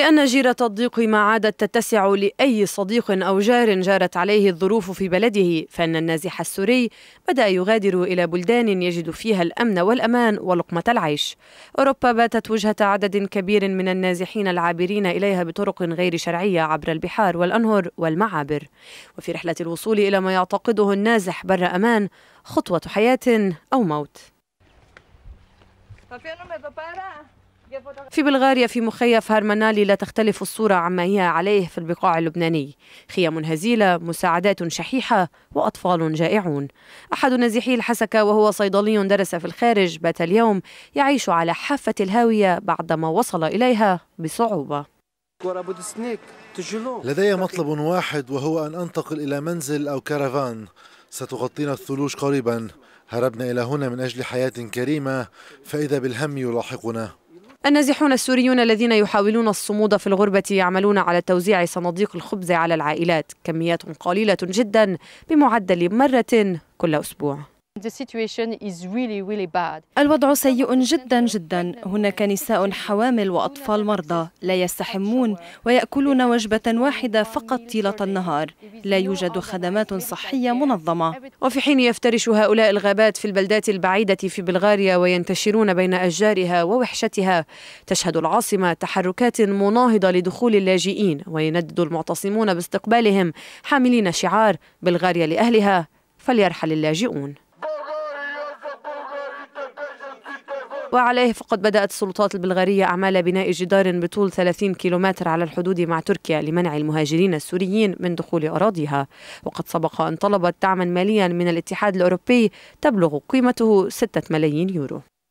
لأن جيرة الضيق ما عادت تتسع لأي صديق أو جار جارت عليه الظروف في بلده فإن النازح السوري بدأ يغادر إلى بلدان يجد فيها الأمن والأمان ولقمة العيش أوروبا باتت وجهة عدد كبير من النازحين العابرين إليها بطرق غير شرعية عبر البحار والأنهر والمعابر وفي رحلة الوصول إلى ما يعتقده النازح بر أمان خطوة حياة أو موت في بلغاريا في مخيف هرمنالي لا تختلف الصورة عما هي عليه في البقاع اللبناني خيام هزيلة مساعدات شحيحة وأطفال جائعون أحد نازحي الحسكة وهو صيدلي درس في الخارج بات اليوم يعيش على حافة الهاوية بعدما وصل إليها بصعوبة لدي مطلب واحد وهو أن أنتقل إلى منزل أو كارفان ستغطينا الثلوج قريبا هربنا إلى هنا من أجل حياة كريمة فإذا بالهم يلاحقنا النازحون السوريون الذين يحاولون الصمود في الغربة يعملون على توزيع صناديق الخبز على العائلات كميات قليلة جدا بمعدل مرة كل أسبوع الوضع سيء جدا جدا هناك نساء حوامل وأطفال مرضى لا يستحمون ويأكلون وجبة واحدة فقط طيلة النهار لا يوجد خدمات صحية منظمة وفي حين يفترش هؤلاء الغابات في البلدات البعيدة في بلغاريا وينتشرون بين أشجارها ووحشتها تشهد العاصمة تحركات مناهضة لدخول اللاجئين ويندد المعتصمون باستقبالهم حاملين شعار بلغاريا لأهلها فليرحل اللاجئون وعليه فقد بدأت السلطات البلغارية أعمال بناء جدار بطول 30 كيلومتر على الحدود مع تركيا لمنع المهاجرين السوريين من دخول أراضيها وقد سبق أن طلبت دعما ماليا من الاتحاد الأوروبي تبلغ قيمته 6 ملايين يورو